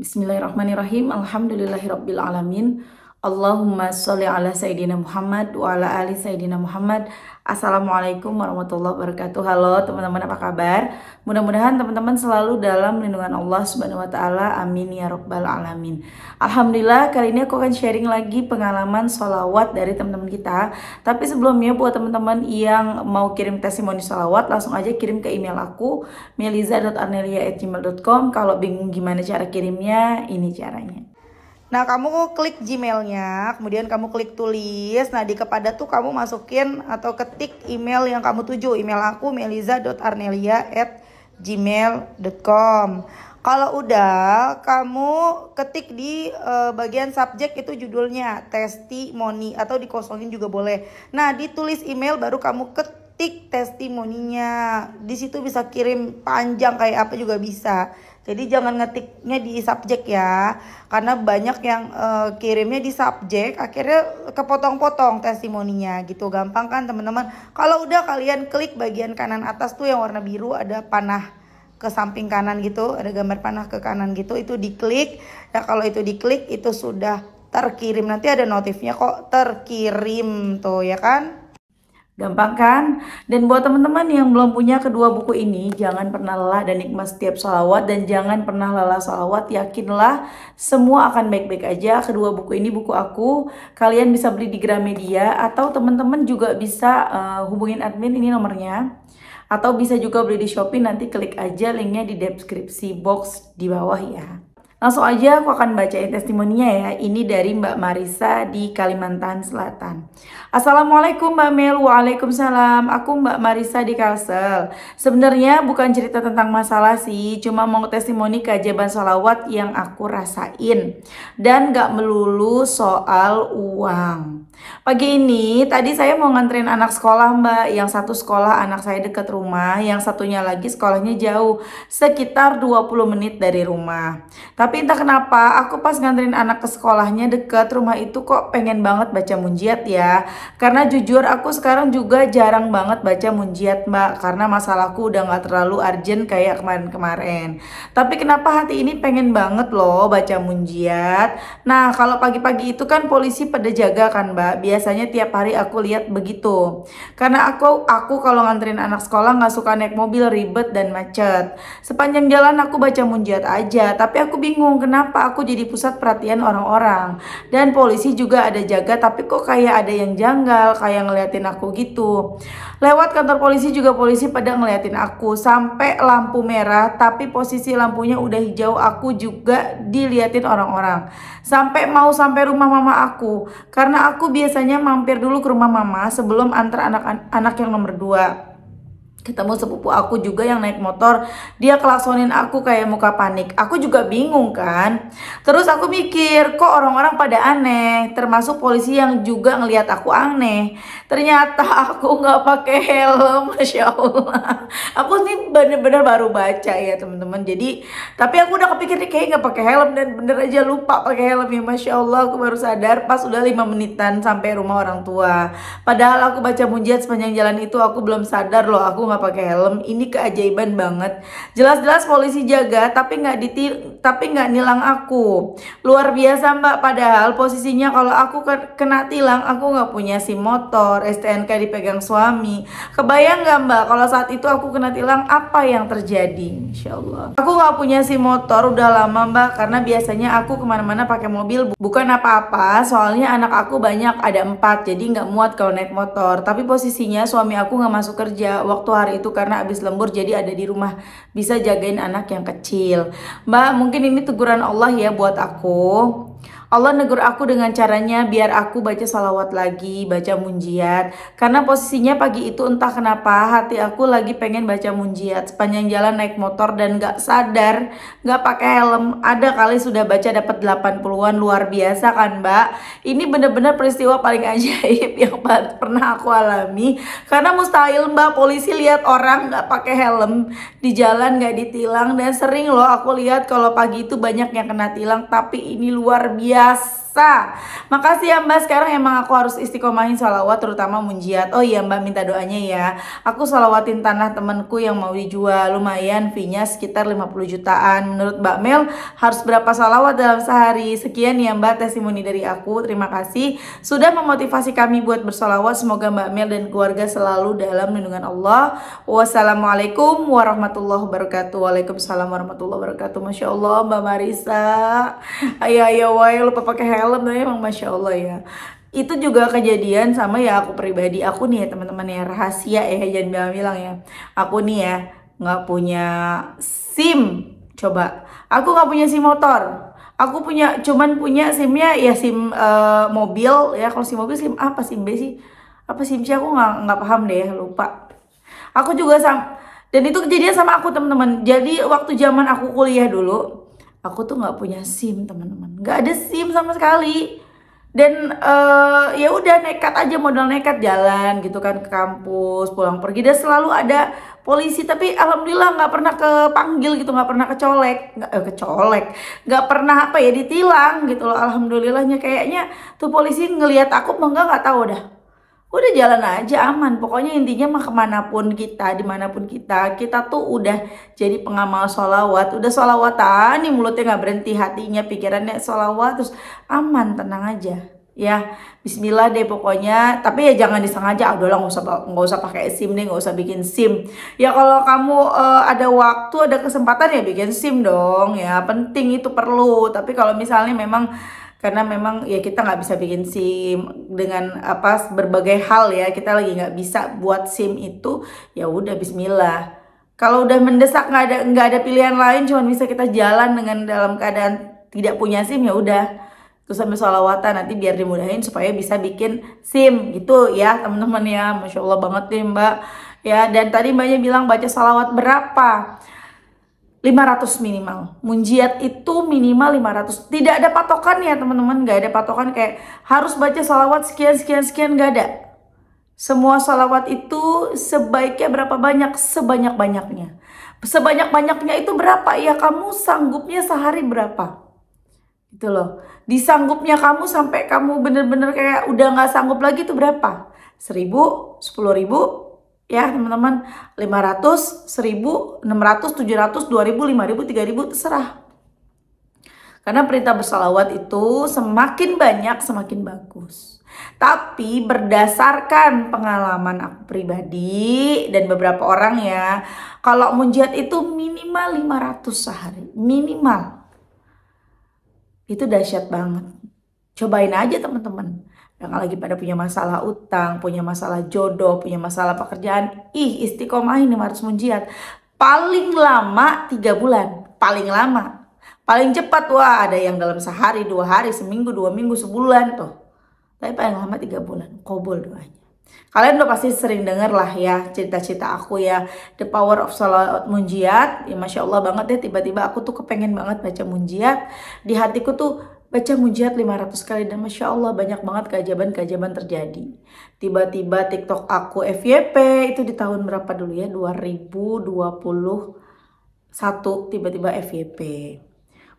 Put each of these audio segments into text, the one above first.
Bismillahirrahmanirrahim. Alhamdulillahirabbil Allahumma sholli ala Sayyidina Muhammad wa ala ali Sayyidina Muhammad. Assalamualaikum warahmatullahi wabarakatuh. Halo teman-teman apa kabar? Mudah-mudahan teman-teman selalu dalam lindungan Allah Subhanahu wa taala. Amin ya rabbal alamin. Alhamdulillah kali ini aku akan sharing lagi pengalaman sholawat dari teman-teman kita. Tapi sebelumnya buat teman-teman yang mau kirim testimoni sholawat langsung aja kirim ke email aku meliza.arnelia@gmail.com. Kalau bingung gimana cara kirimnya, ini caranya. Nah, kamu klik Gmailnya, kemudian kamu klik tulis. Nah, di kepada tuh kamu masukin atau ketik email yang kamu tuju. Email aku meliza.arnelia@gmail.com. Kalau udah, kamu ketik di uh, bagian subjek itu judulnya testimoni atau dikosongin juga boleh. Nah, ditulis email baru kamu ketik testimoninya. Di situ bisa kirim panjang kayak apa juga bisa. Jadi jangan ngetiknya di subjek ya, karena banyak yang uh, kirimnya di subjek, akhirnya kepotong-potong testimoninya gitu. Gampang kan teman-teman? Kalau udah kalian klik bagian kanan atas tuh yang warna biru ada panah ke samping kanan gitu, ada gambar panah ke kanan gitu, itu diklik. Nah kalau itu diklik itu sudah terkirim nanti ada notifnya kok terkirim tuh ya kan? Gampang kan? Dan buat teman-teman yang belum punya kedua buku ini, jangan pernah lelah dan nikmat setiap salawat dan jangan pernah lelah salawat. Yakinlah semua akan baik-baik aja. Kedua buku ini buku aku. Kalian bisa beli di Gramedia atau teman-teman juga bisa uh, hubungin admin ini nomornya. Atau bisa juga beli di Shopee nanti klik aja linknya di deskripsi box di bawah ya. Langsung aja aku akan bacain testimoninya ya. Ini dari Mbak Marisa di Kalimantan Selatan. Assalamualaikum Mbak Mel, Waalaikumsalam. Aku Mbak Marisa di Kalsel. Sebenarnya bukan cerita tentang masalah sih, cuma mau testimoni keajaiban sholawat yang aku rasain. Dan gak melulu soal uang. Pagi ini tadi saya mau nganterin anak sekolah mbak Yang satu sekolah anak saya deket rumah Yang satunya lagi sekolahnya jauh Sekitar 20 menit dari rumah Tapi tapi entah kenapa, aku pas nganterin anak ke sekolahnya deket rumah itu kok pengen banget baca Munjiat ya. Karena jujur aku sekarang juga jarang banget baca Munjiat mbak, karena masalahku udah gak terlalu urgent kayak kemarin-kemarin. Tapi kenapa hati ini pengen banget loh baca Munjiat. Nah kalau pagi-pagi itu kan polisi pada jaga kan mbak, biasanya tiap hari aku lihat begitu. Karena aku aku kalau nganterin anak sekolah gak suka naik mobil ribet dan macet. Sepanjang jalan aku baca Munjiat aja, tapi aku bingung bingung kenapa aku jadi pusat perhatian orang-orang. Dan polisi juga ada jaga tapi kok kayak ada yang janggal, kayak ngeliatin aku gitu. Lewat kantor polisi juga polisi pada ngeliatin aku sampai lampu merah tapi posisi lampunya udah hijau aku juga diliatin orang-orang. Sampai mau sampai rumah mama aku karena aku biasanya mampir dulu ke rumah mama sebelum antar anak-anak yang nomor 2 ketemu sepupu aku juga yang naik motor dia kelaksonin aku kayak muka panik aku juga bingung kan terus aku mikir kok orang-orang pada aneh termasuk polisi yang juga ngelihat aku aneh ternyata aku nggak pakai helm masya allah aku sih bener-bener baru baca ya teman-teman jadi tapi aku udah kepikir kayak nggak pakai helm dan bener aja lupa pakai helm ya masya allah aku baru sadar pas udah lima menitan sampai rumah orang tua padahal aku baca mujiat sepanjang jalan itu aku belum sadar loh aku nggak pakai helm ini keajaiban banget jelas-jelas polisi jaga tapi nggak ditir tapi nggak nilang aku luar biasa mbak padahal posisinya kalau aku kena tilang aku nggak punya si motor STNK dipegang suami kebayang nggak mbak kalau saat itu aku kena tilang apa yang terjadi Insya aku nggak punya si motor udah lama mbak karena biasanya aku kemana-mana pakai mobil bukan apa-apa soalnya anak aku banyak ada empat jadi nggak muat kalau naik motor tapi posisinya suami aku nggak masuk kerja waktu keluar itu karena habis lembur jadi ada di rumah bisa jagain anak yang kecil. Mbak, mungkin ini teguran Allah ya buat aku. Allah negur aku dengan caranya biar aku baca salawat lagi, baca munjiat. Karena posisinya pagi itu entah kenapa hati aku lagi pengen baca munjiat. Sepanjang jalan naik motor dan gak sadar, gak pakai helm. Ada kali sudah baca dapat 80-an, luar biasa kan mbak? Ini bener-bener peristiwa paling ajaib yang pernah aku alami. Karena mustahil mbak, polisi lihat orang gak pakai helm. Di jalan gak ditilang dan sering loh aku lihat kalau pagi itu banyak yang kena tilang. Tapi ini luar biasa Yes. puasa. Makasih ya Mbak, sekarang emang aku harus istiqomahin sholawat terutama munjiat. Oh iya Mbak minta doanya ya. Aku sholawatin tanah temanku yang mau dijual. Lumayan fee-nya sekitar 50 jutaan. Menurut Mbak Mel harus berapa sholawat dalam sehari? Sekian ya Mbak testimoni dari aku. Terima kasih sudah memotivasi kami buat bersholawat Semoga Mbak Mel dan keluarga selalu dalam lindungan Allah. Wassalamualaikum warahmatullahi wabarakatuh. Waalaikumsalam warahmatullahi wabarakatuh. Masya Allah Mbak Marisa. Ayo ayo wae lupa pakai helm film tapi emang masya Allah ya itu juga kejadian sama ya aku pribadi aku nih ya teman-teman ya rahasia ya jangan bilang-bilang ya aku nih ya nggak punya sim coba aku nggak punya sim motor aku punya cuman punya simnya ya sim uh, mobil ya kalau sim mobil sim apa sim B sih apa sim sih aku nggak nggak paham deh lupa aku juga sama dan itu kejadian sama aku teman-teman jadi waktu zaman aku kuliah dulu aku tuh nggak punya SIM teman-teman nggak ada SIM sama sekali dan uh, ya udah nekat aja modal nekat jalan gitu kan ke kampus pulang pergi dan selalu ada polisi tapi alhamdulillah nggak pernah kepanggil gitu nggak pernah kecolek nggak eh, kecolek nggak pernah apa ya ditilang gitu loh alhamdulillahnya kayaknya tuh polisi ngelihat aku mah nggak nggak tahu dah udah jalan aja aman pokoknya intinya mah kemanapun kita dimanapun kita kita tuh udah jadi pengamal sholawat udah sholawatan nih mulutnya nggak berhenti hatinya pikirannya sholawat terus aman tenang aja ya Bismillah deh pokoknya tapi ya jangan disengaja aduh lah nggak usah nggak usah pakai sim nih nggak usah bikin sim ya kalau kamu uh, ada waktu ada kesempatan ya bikin sim dong ya penting itu perlu tapi kalau misalnya memang karena memang ya kita nggak bisa bikin SIM dengan apa berbagai hal ya kita lagi nggak bisa buat SIM itu ya udah Bismillah kalau udah mendesak nggak ada nggak ada pilihan lain cuman bisa kita jalan dengan dalam keadaan tidak punya SIM ya udah terus sampai sholawatan nanti biar dimudahin supaya bisa bikin SIM gitu ya teman-teman ya masya Allah banget nih mbak ya dan tadi mbaknya bilang baca sholawat berapa 500 minimal. Munjiat itu minimal 500. Tidak ada patokan ya teman-teman. Gak ada patokan kayak harus baca salawat sekian, sekian, sekian. Gak ada. Semua salawat itu sebaiknya berapa banyak? Sebanyak-banyaknya. Sebanyak-banyaknya itu berapa? Ya kamu sanggupnya sehari berapa? Gitu loh. Disanggupnya kamu sampai kamu bener-bener kayak udah gak sanggup lagi itu berapa? Seribu, sepuluh ribu, ya teman-teman 500, 1000, 600, 700, 2000, 5000, 3000 terserah. Karena perintah bersalawat itu semakin banyak semakin bagus. Tapi berdasarkan pengalaman aku pribadi dan beberapa orang ya, kalau munjat itu minimal 500 sehari, minimal. Itu dahsyat banget. Cobain aja teman-teman yang lagi pada punya masalah utang, punya masalah jodoh, punya masalah pekerjaan, ih istiqomah ini harus menjiat. Paling lama tiga bulan, paling lama. Paling cepat wah ada yang dalam sehari, dua hari, seminggu, dua minggu, sebulan tuh. Tapi paling lama tiga bulan, kobol doanya. Kalian udah pasti sering denger lah ya cerita-cerita aku ya The Power of Salawat Munjiat ya Masya Allah banget deh tiba-tiba aku tuh kepengen banget baca Munjiat Di hatiku tuh Baca mujizat 500 kali dan Masya Allah banyak banget keajaiban-keajaiban terjadi. Tiba-tiba TikTok aku FYP itu di tahun berapa dulu ya? 2021 tiba-tiba FYP.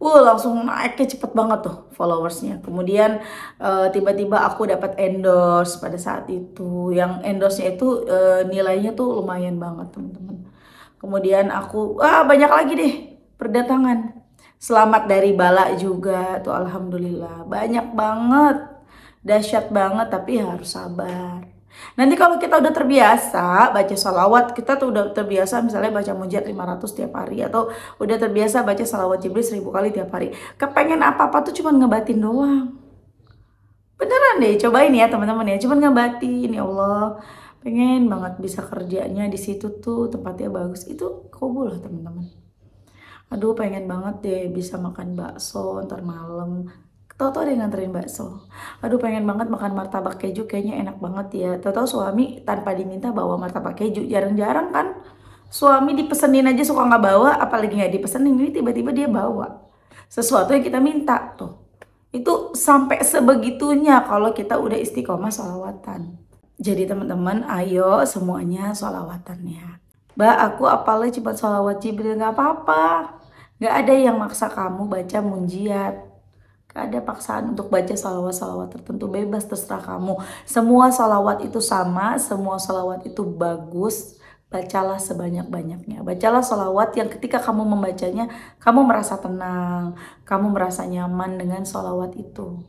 Uh, langsung naiknya cepet banget tuh followersnya. Kemudian tiba eh, tiba-tiba aku dapat endorse pada saat itu. Yang endorse-nya itu uh, nilainya tuh lumayan banget teman-teman. Kemudian aku, wah banyak lagi deh perdatangan selamat dari bala juga tuh alhamdulillah banyak banget dahsyat banget tapi ya harus sabar nanti kalau kita udah terbiasa baca salawat kita tuh udah terbiasa misalnya baca mujat 500 tiap hari atau udah terbiasa baca salawat jibril 1000 kali tiap hari kepengen apa-apa tuh cuma ngebatin doang beneran deh cobain ya teman-teman ya cuman ngebatin ya Allah pengen banget bisa kerjanya di situ tuh tempatnya bagus itu kubu lah teman-teman aduh pengen banget deh bisa makan bakso ntar malam tau ada yang nganterin bakso. Aduh pengen banget makan martabak keju kayaknya enak banget ya. tau suami tanpa diminta bawa martabak keju. Jarang-jarang kan suami dipesenin aja suka nggak bawa apalagi nggak dipesenin ini tiba-tiba dia bawa sesuatu yang kita minta tuh. Itu sampai sebegitunya kalau kita udah istiqomah sholawatan. Jadi teman-teman ayo semuanya sholawatan ya. Mbak aku apalnya cuma sholawat Jibril gak apa-apa Gak ada yang maksa kamu baca munjiat Gak ada paksaan untuk baca sholawat solawat tertentu bebas terserah kamu semua sholawat itu sama semua sholawat itu bagus bacalah sebanyak-banyaknya bacalah sholawat yang ketika kamu membacanya kamu merasa tenang kamu merasa nyaman dengan sholawat itu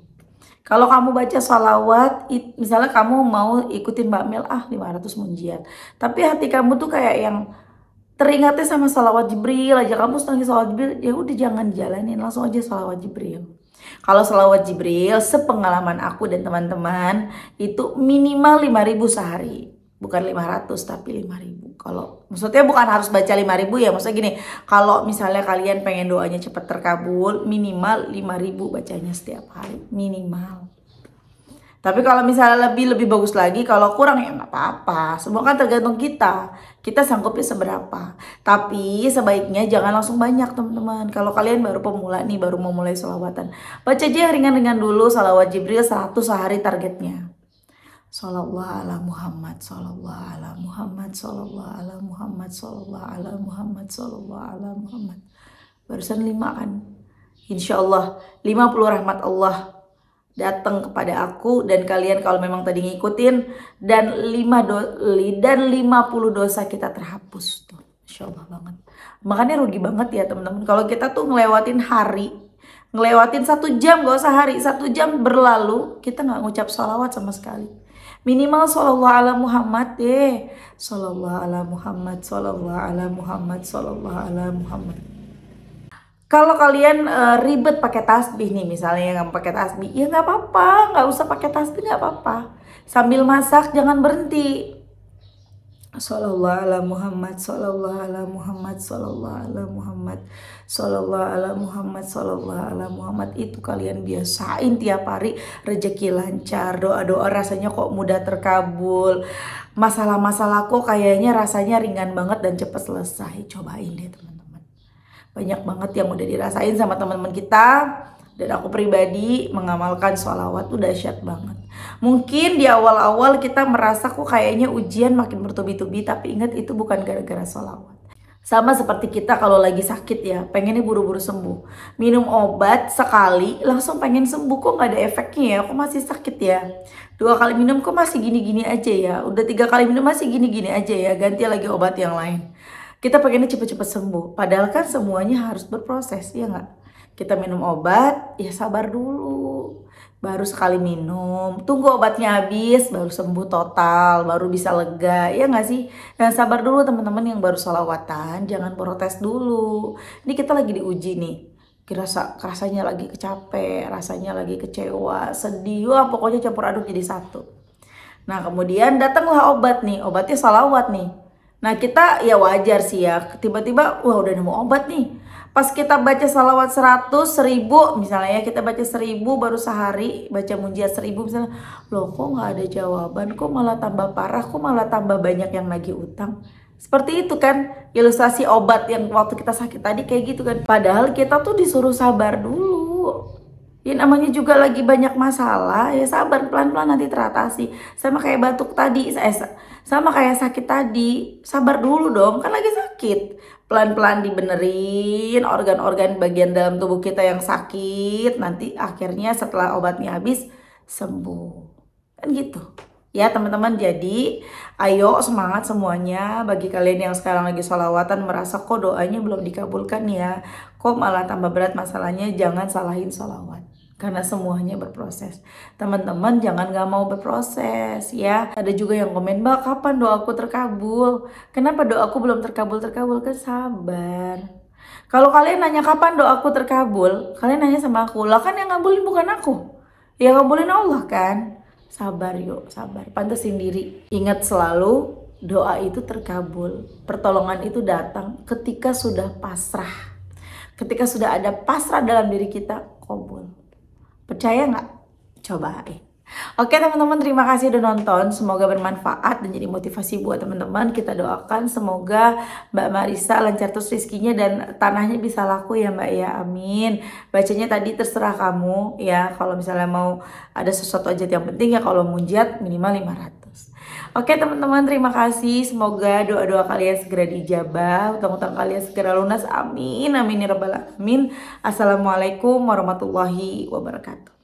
kalau kamu baca salawat, misalnya kamu mau ikutin Mbak Mel, ah 500 munjian. Tapi hati kamu tuh kayak yang teringatnya sama salawat Jibril aja. Kamu setengah salawat Jibril, ya udah jangan jalanin, langsung aja salawat Jibril. Kalau salawat Jibril, sepengalaman aku dan teman-teman, itu minimal 5000 sehari. Bukan 500, tapi 5000 kalau maksudnya bukan harus baca 5000 ya maksudnya gini kalau misalnya kalian pengen doanya cepat terkabul minimal 5000 bacanya setiap hari minimal tapi kalau misalnya lebih lebih bagus lagi kalau kurang ya nggak apa-apa semua kan tergantung kita kita sanggupnya seberapa tapi sebaiknya jangan langsung banyak teman-teman kalau kalian baru pemula nih baru mau mulai selawatan baca aja ringan-ringan dulu salawat Jibril 100 sehari targetnya Sallallahu ala Muhammad, sallallahu ala Muhammad, sallallahu ala Muhammad, sallallahu ala Muhammad, sallallahu ala Muhammad. Barusan lima kan? Insya Allah, lima puluh rahmat Allah datang kepada aku dan kalian kalau memang tadi ngikutin dan lima do, dan lima puluh dosa kita terhapus tuh. Insya Allah banget. Makanya rugi banget ya teman-teman kalau kita tuh ngelewatin hari ngelewatin satu jam gak usah hari satu jam berlalu kita nggak ngucap sholawat sama sekali Minimal sallallahu ala Muhammad deh. Sallallahu ala Muhammad, sallallahu ala Muhammad, sallallahu ala Muhammad. Kalau kalian uh, ribet pakai tasbih nih misalnya yang pakai tasbih, ya nggak apa-apa, nggak usah pakai tasbih nggak apa-apa. Sambil masak jangan berhenti. Sallallahu ala Muhammad Sallallahu ala Muhammad Sallallahu ala Muhammad Sallallahu ala Muhammad Sallallahu ala Muhammad Itu kalian biasain tiap hari Rejeki lancar Doa-doa rasanya kok mudah terkabul Masalah-masalah kok kayaknya rasanya ringan banget dan cepat selesai Cobain deh teman-teman Banyak banget yang udah dirasain sama teman-teman kita Dan aku pribadi mengamalkan sholawat udah dahsyat banget Mungkin di awal-awal kita merasa kok kayaknya ujian makin bertubi-tubi, tapi ingat itu bukan gara-gara sholawat. Sama seperti kita kalau lagi sakit ya, pengennya buru-buru sembuh. Minum obat sekali, langsung pengen sembuh. Kok gak ada efeknya ya? Kok masih sakit ya? Dua kali minum kok masih gini-gini aja ya? Udah tiga kali minum masih gini-gini aja ya? Ganti lagi obat yang lain. Kita pengennya cepet-cepet sembuh. Padahal kan semuanya harus berproses, ya nggak? Kita minum obat, ya sabar dulu baru sekali minum, tunggu obatnya habis, baru sembuh total, baru bisa lega, ya nggak sih? Nah sabar dulu teman-teman yang baru sholawatan, jangan protes dulu. Ini kita lagi diuji nih, kira rasanya lagi kecapek, rasanya lagi kecewa, sedih, wah pokoknya campur aduk jadi satu. Nah kemudian datanglah obat nih, obatnya sholawat nih. Nah kita ya wajar sih ya, tiba-tiba wah udah nemu obat nih, pas kita baca salawat 100, 1000 misalnya ya, kita baca 1000 baru sehari, baca munjiat 1000 misalnya, loh kok nggak ada jawaban, kok malah tambah parah, kok malah tambah banyak yang lagi utang. Seperti itu kan ilustrasi obat yang waktu kita sakit tadi kayak gitu kan. Padahal kita tuh disuruh sabar dulu. Ya namanya juga lagi banyak masalah, ya sabar pelan-pelan nanti teratasi. Sama kayak batuk tadi, eh, sama kayak sakit tadi, sabar dulu dong. Kan lagi sakit. Pelan-pelan dibenerin organ-organ bagian dalam tubuh kita yang sakit. Nanti akhirnya setelah obatnya habis sembuh. Kan gitu. Ya teman-teman jadi ayo semangat semuanya bagi kalian yang sekarang lagi sholawatan merasa kok doanya belum dikabulkan ya. Kok malah tambah berat masalahnya jangan salahin sholawat karena semuanya berproses. Teman-teman jangan gak mau berproses ya. Ada juga yang komen, "Mbak, kapan doaku terkabul? Kenapa doaku belum terkabul-terkabul?" Kan sabar. Kalau kalian nanya kapan doaku terkabul, kalian nanya sama aku, "Lah kan yang ngabulin bukan aku." Ya ngabulin Allah kan. Sabar yuk, sabar. Pantas sendiri. Ingat selalu doa itu terkabul. Pertolongan itu datang ketika sudah pasrah. Ketika sudah ada pasrah dalam diri kita, kobul. Percaya nggak? coba eh Oke teman-teman terima kasih udah nonton Semoga bermanfaat dan jadi motivasi buat teman-teman Kita doakan semoga Mbak Marisa lancar terus rizkinya Dan tanahnya bisa laku ya Mbak ya Amin Bacanya tadi terserah kamu ya Kalau misalnya mau ada sesuatu aja yang penting ya Kalau munjat minimal 500 Oke teman-teman terima kasih Semoga doa-doa kalian segera dijabah Utang-utang kalian segera lunas Amin Amin ya Rabbal Alamin Assalamualaikum warahmatullahi wabarakatuh